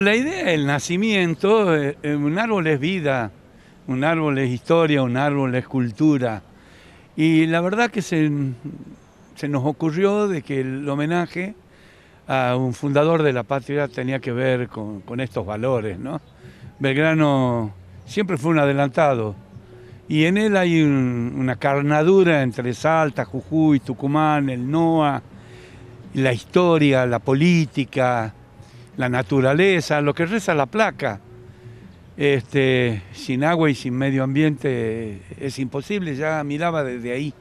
La idea del nacimiento, eh, eh, un árbol es vida, un árbol es historia, un árbol es cultura. Y la verdad que se, nos ocurrió de que el homenaje a un fundador de la patria tenía que ver con, estos valores, ¿no? Belgrano siempre fue un adelantado y en él hay una carnadura entre Salta, Jujuy, Tucumán, el NOA, la historia, la política, la naturaleza, lo que reza la placa. Este, sin agua y sin medio ambiente es imposible, ya miraba desde ahí.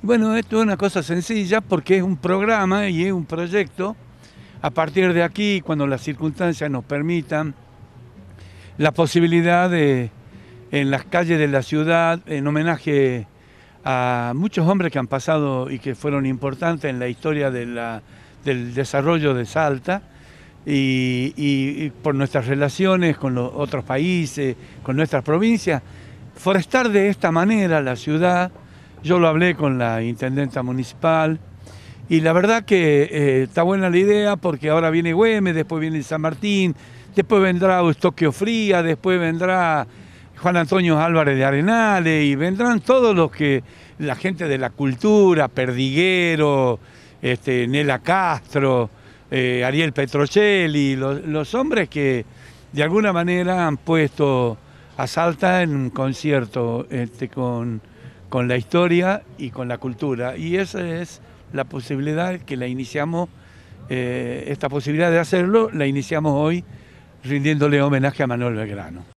Bueno, esto es una cosa sencilla porque es un programa y es un proyecto. A partir de aquí, cuando las circunstancias nos permitan, la posibilidad de, en las calles de la ciudad, en homenaje a muchos hombres que han pasado y que fueron importantes en la historia del desarrollo de Salta, y, por nuestras relaciones con los otros países, con nuestras provincias. Forestar de esta manera la ciudad, yo lo hablé con la intendenta municipal, y la verdad que eh, está buena la idea porque ahora viene Güemes, después viene San Martín, después vendrá Eustoquio Fría, después vendrá Juan Antonio Álvarez de Arenales y vendrán todos los que, la gente de la cultura, Perdiguero, este, Nela Castro, eh, Ariel Petrocelli, los, los hombres que de alguna manera han puesto a Salta en un concierto este, con, con la historia y con la cultura. Y esa es la posibilidad que la iniciamos, eh, esta posibilidad de hacerlo, la iniciamos hoy rindiéndole homenaje a Manuel Belgrano.